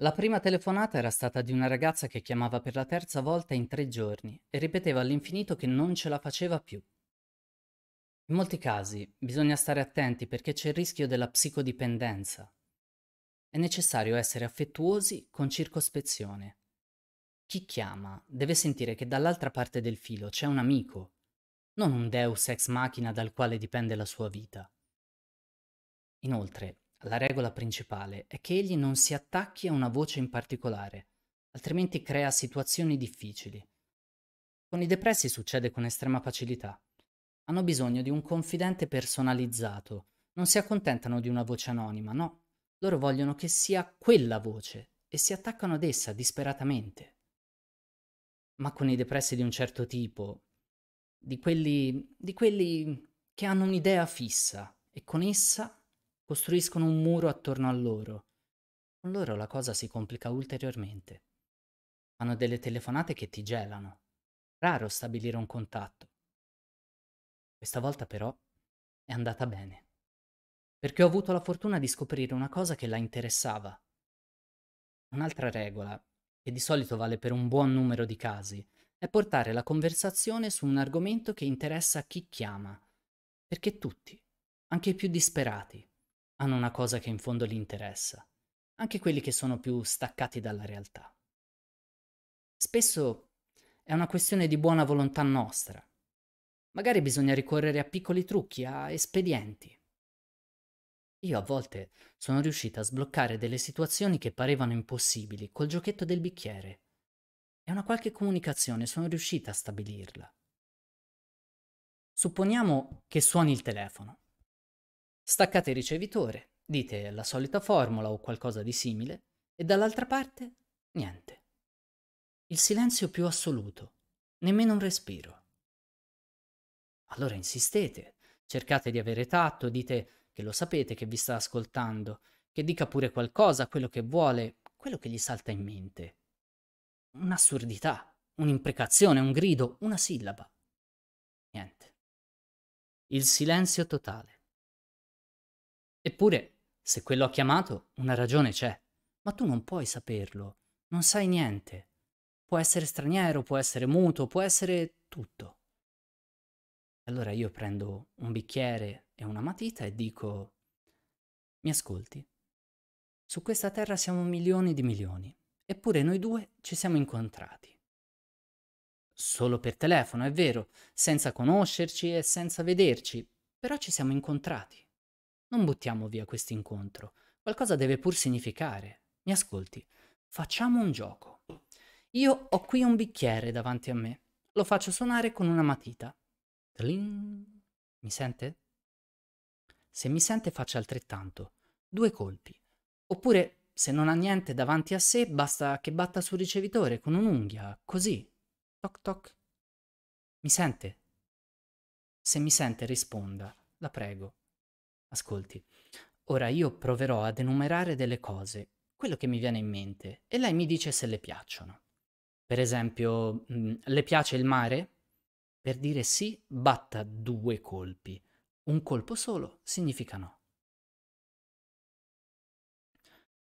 La prima telefonata era stata di una ragazza che chiamava per la terza volta in tre giorni e ripeteva all'infinito che non ce la faceva più. In molti casi bisogna stare attenti perché c'è il rischio della psicodipendenza. È necessario essere affettuosi con circospezione. Chi chiama deve sentire che dall'altra parte del filo c'è un amico, non un deus ex machina dal quale dipende la sua vita. Inoltre, la regola principale è che egli non si attacchi a una voce in particolare, altrimenti crea situazioni difficili. Con i depressi succede con estrema facilità. Hanno bisogno di un confidente personalizzato, non si accontentano di una voce anonima, no. Loro vogliono che sia quella voce e si attaccano ad essa disperatamente. Ma con i depressi di un certo tipo, di quelli, di quelli che hanno un'idea fissa e con essa costruiscono un muro attorno a loro. Con loro la cosa si complica ulteriormente. Fanno delle telefonate che ti gelano. Raro stabilire un contatto. Questa volta però è andata bene. Perché ho avuto la fortuna di scoprire una cosa che la interessava. Un'altra regola, che di solito vale per un buon numero di casi, è portare la conversazione su un argomento che interessa a chi chiama, perché tutti, anche i più disperati, hanno una cosa che in fondo li interessa, anche quelli che sono più staccati dalla realtà. Spesso è una questione di buona volontà nostra. Magari bisogna ricorrere a piccoli trucchi, a espedienti. Io a volte sono riuscita a sbloccare delle situazioni che parevano impossibili col giochetto del bicchiere. E una qualche comunicazione sono riuscita a stabilirla. Supponiamo che suoni il telefono. Staccate il ricevitore, dite la solita formula o qualcosa di simile, e dall'altra parte niente. Il silenzio più assoluto, nemmeno un respiro. Allora insistete, cercate di avere tatto, dite che lo sapete che vi sta ascoltando, che dica pure qualcosa, quello che vuole, quello che gli salta in mente. Un'assurdità, un'imprecazione, un grido, una sillaba. Niente. Il silenzio totale. Eppure, se quello ha chiamato, una ragione c'è. Ma tu non puoi saperlo, non sai niente. Può essere straniero, può essere muto, può essere tutto. Allora io prendo un bicchiere e una matita e dico, mi ascolti, su questa terra siamo milioni di milioni, eppure noi due ci siamo incontrati. Solo per telefono, è vero, senza conoscerci e senza vederci, però ci siamo incontrati. Non buttiamo via questo incontro. Qualcosa deve pur significare. Mi ascolti. Facciamo un gioco. Io ho qui un bicchiere davanti a me. Lo faccio suonare con una matita. Tling. Mi sente? Se mi sente faccia altrettanto. Due colpi. Oppure, se non ha niente davanti a sé, basta che batta sul ricevitore con un'unghia, così. Toc toc. Mi sente? Se mi sente risponda, la prego. Ascolti, ora io proverò ad enumerare delle cose, quello che mi viene in mente, e lei mi dice se le piacciono. Per esempio, mm, le piace il mare? Per dire sì, batta due colpi. Un colpo solo significa no.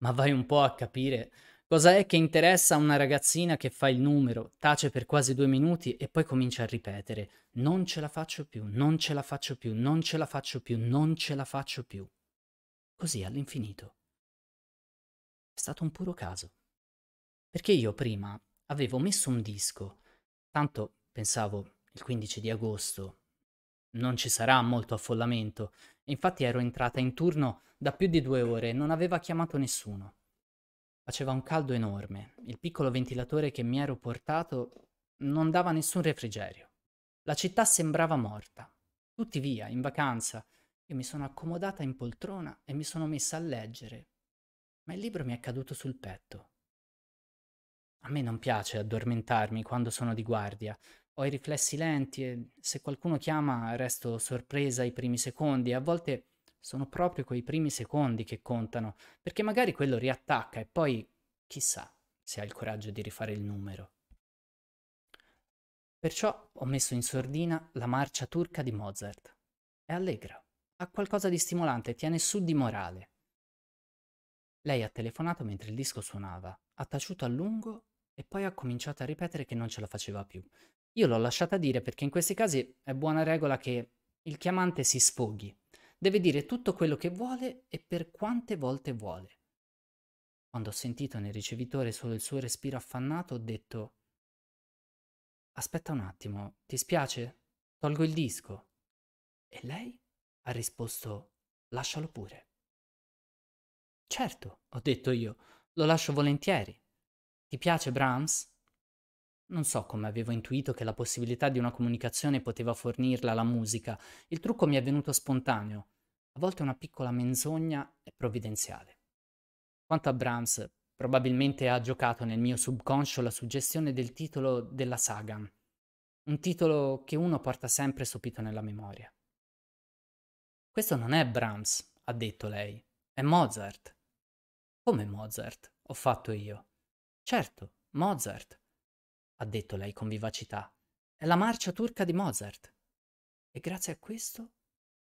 Ma vai un po' a capire Cosa è che interessa a una ragazzina che fa il numero, tace per quasi due minuti e poi comincia a ripetere non ce la faccio più, non ce la faccio più, non ce la faccio più, non ce la faccio più. Così all'infinito. È stato un puro caso. Perché io prima avevo messo un disco, tanto pensavo il 15 di agosto non ci sarà molto affollamento, infatti ero entrata in turno da più di due ore e non aveva chiamato nessuno. Faceva un caldo enorme. Il piccolo ventilatore che mi ero portato non dava nessun refrigerio. La città sembrava morta. Tutti via, in vacanza. Io mi sono accomodata in poltrona e mi sono messa a leggere. Ma il libro mi è caduto sul petto. A me non piace addormentarmi quando sono di guardia. Ho i riflessi lenti e se qualcuno chiama resto sorpresa i primi secondi. A volte sono proprio quei primi secondi che contano, perché magari quello riattacca e poi chissà se ha il coraggio di rifare il numero. Perciò ho messo in sordina la marcia turca di Mozart. È allegra, ha qualcosa di stimolante, tiene su di morale. Lei ha telefonato mentre il disco suonava, ha taciuto a lungo e poi ha cominciato a ripetere che non ce la faceva più. Io l'ho lasciata dire perché in questi casi è buona regola che il chiamante si sfoghi. Deve dire tutto quello che vuole e per quante volte vuole. Quando ho sentito nel ricevitore solo il suo respiro affannato, ho detto Aspetta un attimo, ti spiace? Tolgo il disco. E lei ha risposto Lascialo pure. Certo, ho detto io, lo lascio volentieri. Ti piace Brahms? Non so come avevo intuito che la possibilità di una comunicazione poteva fornirla la musica, il trucco mi è venuto spontaneo. A volte una piccola menzogna è provvidenziale. Quanto a Brahms, probabilmente ha giocato nel mio subconscio la suggestione del titolo della saga, un titolo che uno porta sempre sopito nella memoria. Questo non è Brahms, ha detto lei, è Mozart. Come Mozart? ho fatto io. Certo, Mozart ha detto lei con vivacità. È la marcia turca di Mozart. E grazie a questo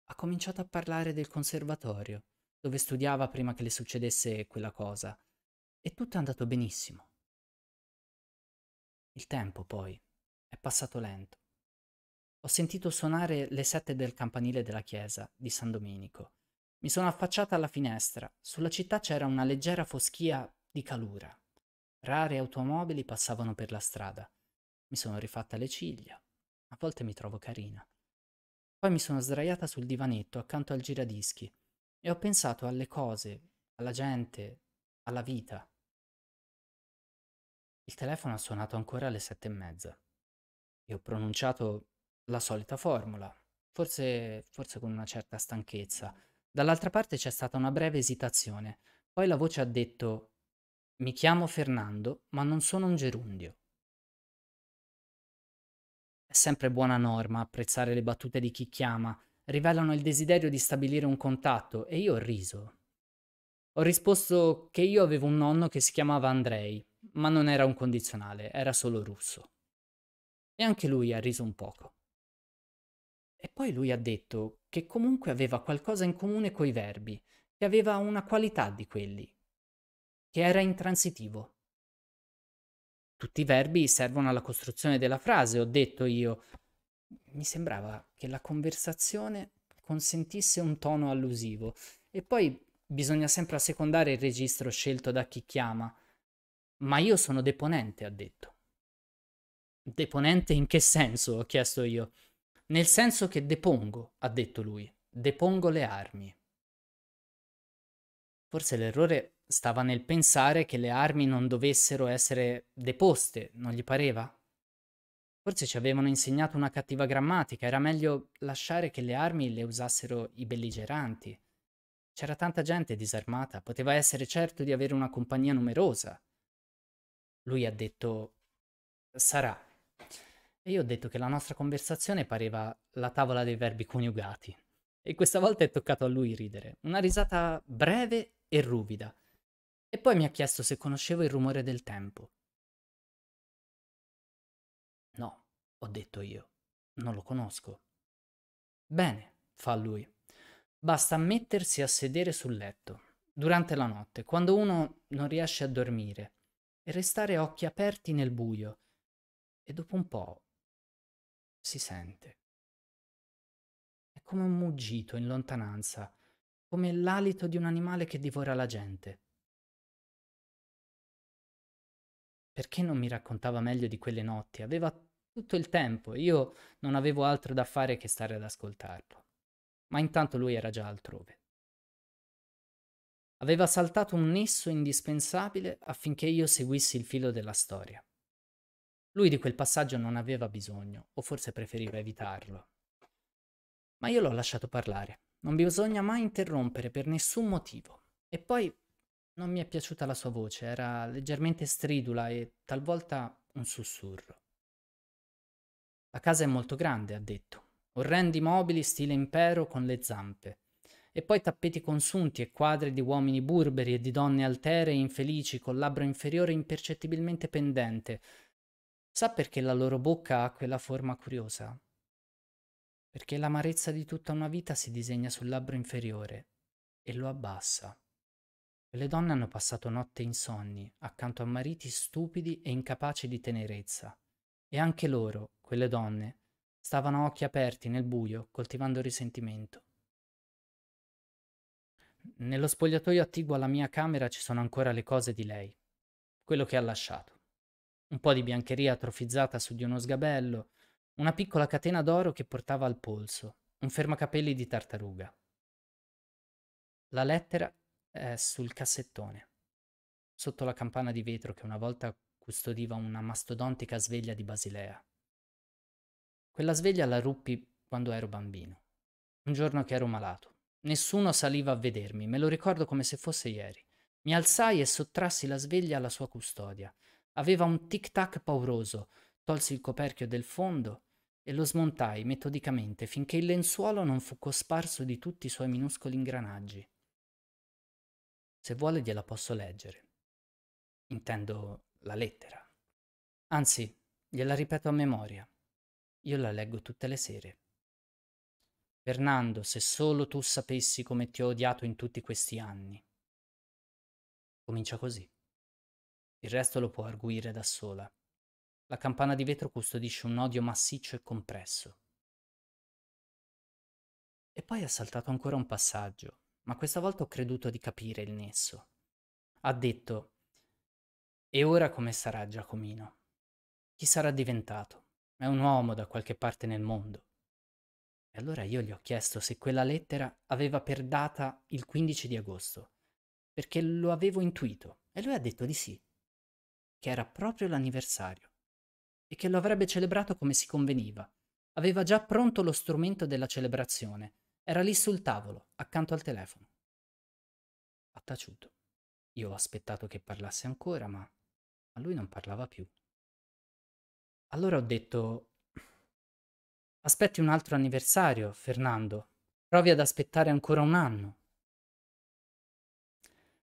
ha cominciato a parlare del conservatorio, dove studiava prima che le succedesse quella cosa, e tutto è andato benissimo. Il tempo poi è passato lento. Ho sentito suonare le sette del campanile della chiesa di San Domenico. Mi sono affacciata alla finestra. Sulla città c'era una leggera foschia di calura. Rare automobili passavano per la strada. Mi sono rifatta le ciglia. A volte mi trovo carina. Poi mi sono sdraiata sul divanetto accanto al giradischi e ho pensato alle cose, alla gente, alla vita. Il telefono ha suonato ancora alle sette e mezza e ho pronunciato la solita formula, forse, forse con una certa stanchezza. Dall'altra parte c'è stata una breve esitazione, poi la voce ha detto mi chiamo Fernando, ma non sono un gerundio. È sempre buona norma apprezzare le battute di chi chiama, rivelano il desiderio di stabilire un contatto e io ho riso. Ho risposto che io avevo un nonno che si chiamava Andrei, ma non era un condizionale, era solo russo. E anche lui ha riso un poco. E poi lui ha detto che comunque aveva qualcosa in comune coi verbi, che aveva una qualità di quelli, che era intransitivo. Tutti i verbi servono alla costruzione della frase, ho detto io. Mi sembrava che la conversazione consentisse un tono allusivo e poi bisogna sempre assecondare il registro scelto da chi chiama. Ma io sono deponente, ha detto. Deponente in che senso? ho chiesto io. Nel senso che depongo, ha detto lui. Depongo le armi. Forse l'errore stava nel pensare che le armi non dovessero essere deposte, non gli pareva? Forse ci avevano insegnato una cattiva grammatica, era meglio lasciare che le armi le usassero i belligeranti. C'era tanta gente disarmata, poteva essere certo di avere una compagnia numerosa. Lui ha detto sarà. E io ho detto che la nostra conversazione pareva la tavola dei verbi coniugati. E questa volta è toccato a lui ridere. Una risata breve e ruvida. E poi mi ha chiesto se conoscevo il rumore del tempo. No, ho detto io, non lo conosco. Bene, fa lui. Basta mettersi a sedere sul letto, durante la notte, quando uno non riesce a dormire, e restare a occhi aperti nel buio, e dopo un po' si sente. È come un muggito in lontananza, come l'alito di un animale che divora la gente. perché non mi raccontava meglio di quelle notti? Aveva tutto il tempo, io non avevo altro da fare che stare ad ascoltarlo. Ma intanto lui era già altrove. Aveva saltato un nesso indispensabile affinché io seguissi il filo della storia. Lui di quel passaggio non aveva bisogno, o forse preferiva evitarlo. Ma io l'ho lasciato parlare. Non bisogna mai interrompere per nessun motivo. E poi non mi è piaciuta la sua voce, era leggermente stridula e talvolta un sussurro. La casa è molto grande, ha detto. Orrendi mobili stile impero con le zampe. E poi tappeti consunti e quadri di uomini burberi e di donne altere e infelici col labbro inferiore impercettibilmente pendente. Sa perché la loro bocca ha quella forma curiosa? Perché l'amarezza di tutta una vita si disegna sul labbro inferiore e lo abbassa. Le donne hanno passato notte insonni, accanto a mariti stupidi e incapaci di tenerezza. E anche loro, quelle donne, stavano a occhi aperti nel buio, coltivando risentimento. Nello spogliatoio attiguo alla mia camera ci sono ancora le cose di lei, quello che ha lasciato. Un po' di biancheria atrofizzata su di uno sgabello, una piccola catena d'oro che portava al polso, un fermacapelli di tartaruga. La lettera eh, sul cassettone, sotto la campana di vetro che una volta custodiva una mastodontica sveglia di Basilea. Quella sveglia la ruppi quando ero bambino, un giorno che ero malato. Nessuno saliva a vedermi, me lo ricordo come se fosse ieri. Mi alzai e sottrassi la sveglia alla sua custodia. Aveva un tic-tac pauroso, tolsi il coperchio del fondo e lo smontai metodicamente finché il lenzuolo non fu cosparso di tutti i suoi minuscoli ingranaggi. Se vuole gliela posso leggere. Intendo la lettera. Anzi, gliela ripeto a memoria. Io la leggo tutte le sere. Fernando, se solo tu sapessi come ti ho odiato in tutti questi anni. Comincia così. Il resto lo può arguire da sola. La campana di vetro custodisce un odio massiccio e compresso. E poi ha saltato ancora un passaggio, ma questa volta ho creduto di capire il nesso. Ha detto, e ora come sarà Giacomino? Chi sarà diventato? È un uomo da qualche parte nel mondo. E allora io gli ho chiesto se quella lettera aveva per data il 15 di agosto, perché lo avevo intuito, e lui ha detto di sì, che era proprio l'anniversario, e che lo avrebbe celebrato come si conveniva. Aveva già pronto lo strumento della celebrazione, era lì sul tavolo, accanto al telefono. Ha taciuto. Io ho aspettato che parlasse ancora, ma a lui non parlava più. Allora ho detto, aspetti un altro anniversario, Fernando. Provi ad aspettare ancora un anno.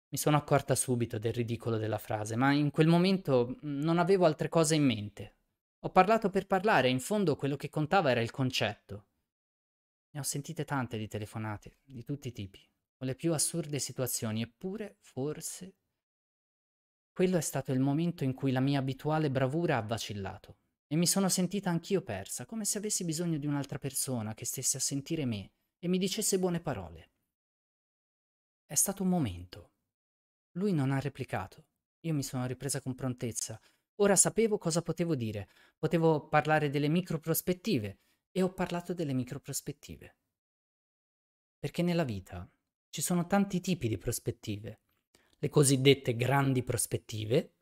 Mi sono accorta subito del ridicolo della frase, ma in quel momento mhmm, non avevo altre cose in mente. Ho parlato per parlare, in fondo quello che contava era il concetto. Ne ho sentite tante di telefonate, di tutti i tipi, con le più assurde situazioni, eppure, forse, quello è stato il momento in cui la mia abituale bravura ha vacillato. E mi sono sentita anch'io persa, come se avessi bisogno di un'altra persona che stesse a sentire me e mi dicesse buone parole. È stato un momento. Lui non ha replicato. Io mi sono ripresa con prontezza. Ora sapevo cosa potevo dire. Potevo parlare delle micro prospettive, e ho parlato delle microprospettive. Perché nella vita ci sono tanti tipi di prospettive. Le cosiddette grandi prospettive,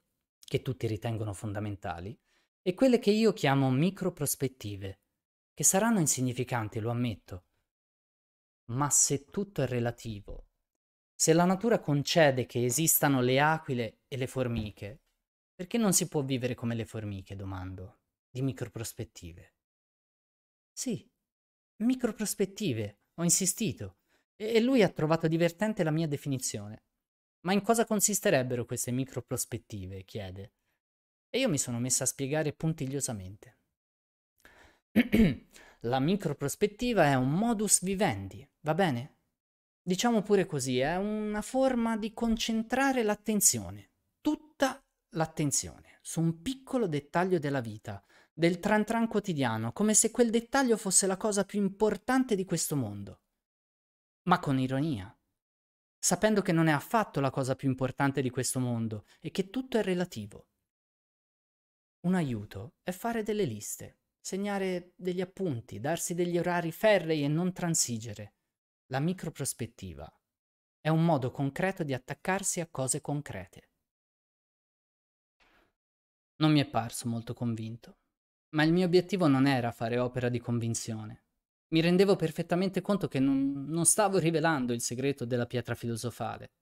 che tutti ritengono fondamentali, e quelle che io chiamo microprospettive, che saranno insignificanti, lo ammetto. Ma se tutto è relativo, se la natura concede che esistano le aquile e le formiche, perché non si può vivere come le formiche, domando, di microprospettive? Sì, microprospettive, ho insistito, e lui ha trovato divertente la mia definizione. Ma in cosa consisterebbero queste microprospettive? chiede. E io mi sono messa a spiegare puntigliosamente. la microprospettiva è un modus vivendi, va bene? Diciamo pure così, è una forma di concentrare l'attenzione, tutta l'attenzione, su un piccolo dettaglio della vita, del tran tran quotidiano, come se quel dettaglio fosse la cosa più importante di questo mondo. Ma con ironia, sapendo che non è affatto la cosa più importante di questo mondo e che tutto è relativo. Un aiuto è fare delle liste, segnare degli appunti, darsi degli orari ferrei e non transigere. La microprospettiva è un modo concreto di attaccarsi a cose concrete. Non mi è parso molto convinto ma il mio obiettivo non era fare opera di convinzione. Mi rendevo perfettamente conto che non, non stavo rivelando il segreto della pietra filosofale.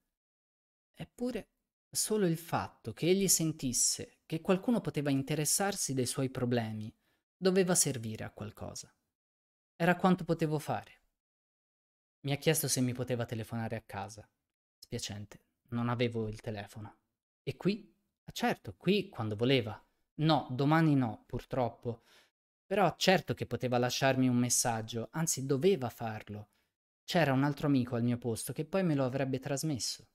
Eppure, solo il fatto che egli sentisse che qualcuno poteva interessarsi dei suoi problemi doveva servire a qualcosa. Era quanto potevo fare. Mi ha chiesto se mi poteva telefonare a casa. Spiacente, non avevo il telefono. E qui? Ah certo, qui quando voleva. No, domani no, purtroppo. Però certo che poteva lasciarmi un messaggio, anzi doveva farlo. C'era un altro amico al mio posto che poi me lo avrebbe trasmesso.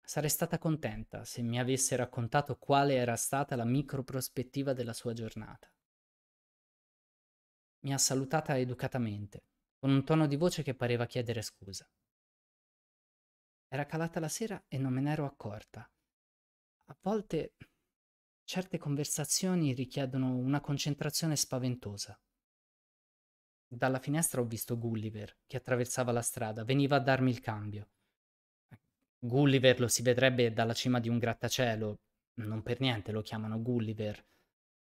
Sarei stata contenta se mi avesse raccontato quale era stata la microprospettiva della sua giornata. Mi ha salutata educatamente, con un tono di voce che pareva chiedere scusa. Era calata la sera e non me n'ero accorta. A volte certe conversazioni richiedono una concentrazione spaventosa. Dalla finestra ho visto Gulliver che attraversava la strada, veniva a darmi il cambio. Gulliver lo si vedrebbe dalla cima di un grattacielo, non per niente lo chiamano Gulliver.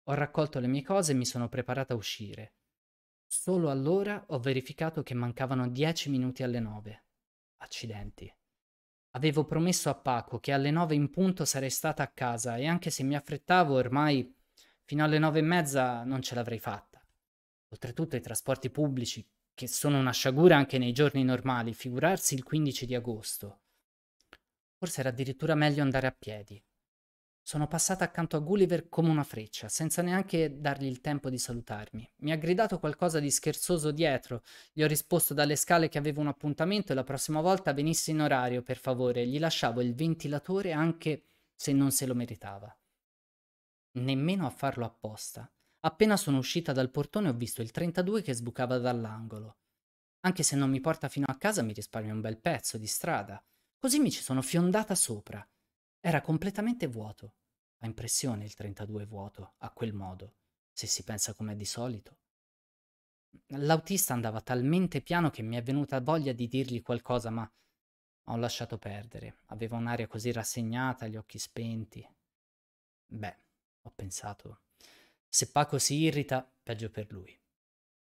Ho raccolto le mie cose e mi sono preparata a uscire. Solo allora ho verificato che mancavano dieci minuti alle nove. Accidenti. Avevo promesso a Paco che alle nove in punto sarei stata a casa e anche se mi affrettavo ormai fino alle nove e mezza non ce l'avrei fatta. Oltretutto i trasporti pubblici, che sono una sciagura anche nei giorni normali, figurarsi il 15 di agosto. Forse era addirittura meglio andare a piedi. Sono passata accanto a Gulliver come una freccia, senza neanche dargli il tempo di salutarmi. Mi ha gridato qualcosa di scherzoso dietro. Gli ho risposto dalle scale che avevo un appuntamento e la prossima volta venisse in orario, per favore. Gli lasciavo il ventilatore anche se non se lo meritava. Nemmeno a farlo apposta. Appena sono uscita dal portone ho visto il 32 che sbucava dall'angolo. Anche se non mi porta fino a casa mi risparmia un bel pezzo di strada. Così mi ci sono fiondata sopra. Era completamente vuoto. Fa impressione il 32 vuoto, a quel modo, se si pensa com'è di solito. L'autista andava talmente piano che mi è venuta voglia di dirgli qualcosa, ma ho lasciato perdere. Aveva un'aria così rassegnata, gli occhi spenti. Beh, ho pensato, se Paco si irrita, peggio per lui.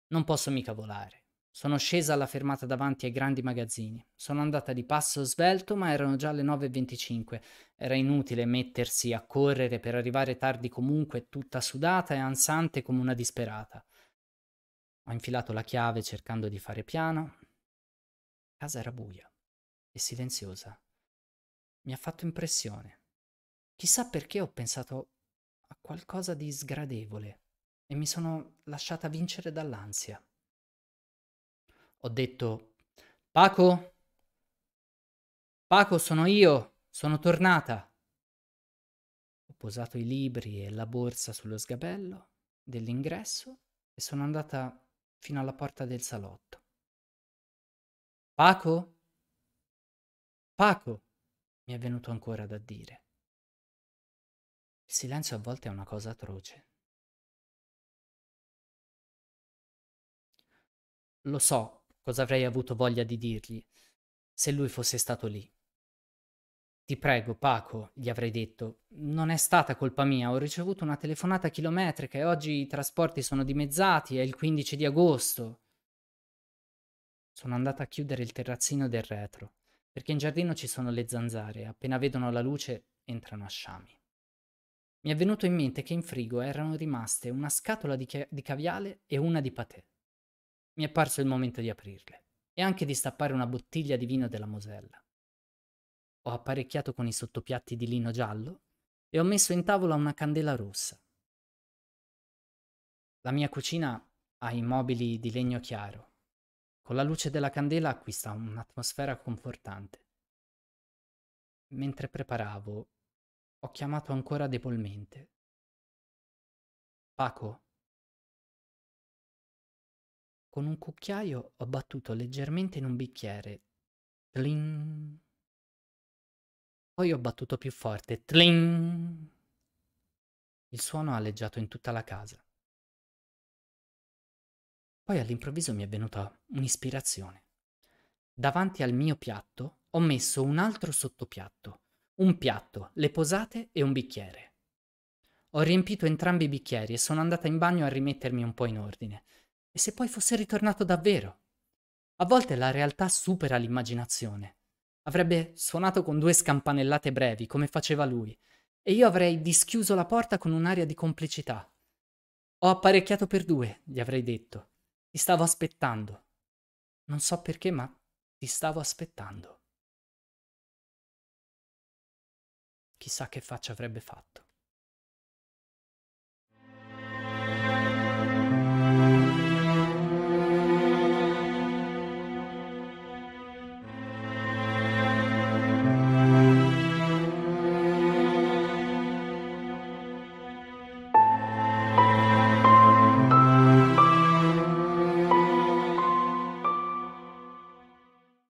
Non posso mica volare. Sono scesa alla fermata davanti ai grandi magazzini. Sono andata di passo svelto, ma erano già le 9.25. Era inutile mettersi a correre per arrivare tardi comunque, tutta sudata e ansante come una disperata. Ho infilato la chiave cercando di fare piano. La casa era buia e silenziosa. Mi ha fatto impressione. Chissà perché ho pensato a qualcosa di sgradevole e mi sono lasciata vincere dall'ansia ho detto Paco? Paco sono io, sono tornata. Ho posato i libri e la borsa sullo sgabello dell'ingresso e sono andata fino alla porta del salotto. Paco? Paco, mi è venuto ancora da dire. Il silenzio a volte è una cosa atroce. Lo so cosa avrei avuto voglia di dirgli se lui fosse stato lì. Ti prego, Paco, gli avrei detto, non è stata colpa mia, ho ricevuto una telefonata chilometrica e oggi i trasporti sono dimezzati, è il 15 di agosto. Sono andata a chiudere il terrazzino del retro, perché in giardino ci sono le zanzare, appena vedono la luce entrano a sciami. Mi è venuto in mente che in frigo erano rimaste una scatola di, ca- di caviale e una di patè mi è parso il momento di aprirle e anche di stappare una bottiglia di vino della Mosella. Ho apparecchiato con i sottopiatti di lino giallo e ho messo in tavola una candela rossa. La mia cucina ha i mobili di legno chiaro. Con la luce della candela acquista un'atmosfera confortante. Mentre preparavo, ho chiamato ancora debolmente. Paco? Con un cucchiaio ho battuto leggermente in un bicchiere. Tling. Poi ho battuto più forte. Tling. Il suono ha alleggiato in tutta la casa. Poi all'improvviso mi è venuta un'ispirazione. Davanti al mio piatto ho messo un altro sottopiatto, un piatto, le posate e un bicchiere. Ho riempito entrambi i bicchieri e sono andata in bagno a rimettermi un po' in ordine. E se poi fosse ritornato davvero? A volte la realtà supera l'immaginazione. Avrebbe suonato con due scampanellate brevi, come faceva lui, e io avrei dischiuso la porta con un'aria di complicità. Ho apparecchiato per due, gli avrei detto. Ti stavo aspettando. Non so perché, ma ti stavo aspettando. Chissà che faccia avrebbe fatto.